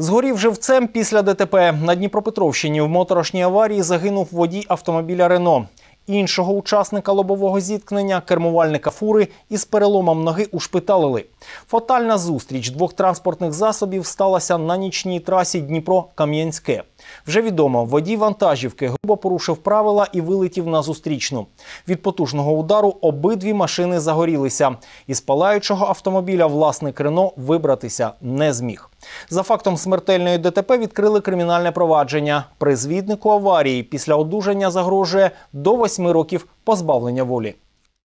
Згорів живцем після ДТП на Дніпропетровщині в моторошній аварії загинув водій автомобіля Рено. Іншого учасника лобового зіткнення, кермувальника фури із переломом ноги ушпиталили. Фатальна зустріч двох транспортних засобів сталася на нічній трасі Дніпро-Кам'янське. Вже відомо, водій вантажівки грубо порушив правила і вилетів на зустрічну. Від потужного удару обидві машини загорілися. Із палаючого автомобіля власник Рено вибратися не зміг. За фактом смертельної ДТП відкрили кримінальне провадження. Призвіднику аварії після одужання загрожує до восьми років позбавлення волі.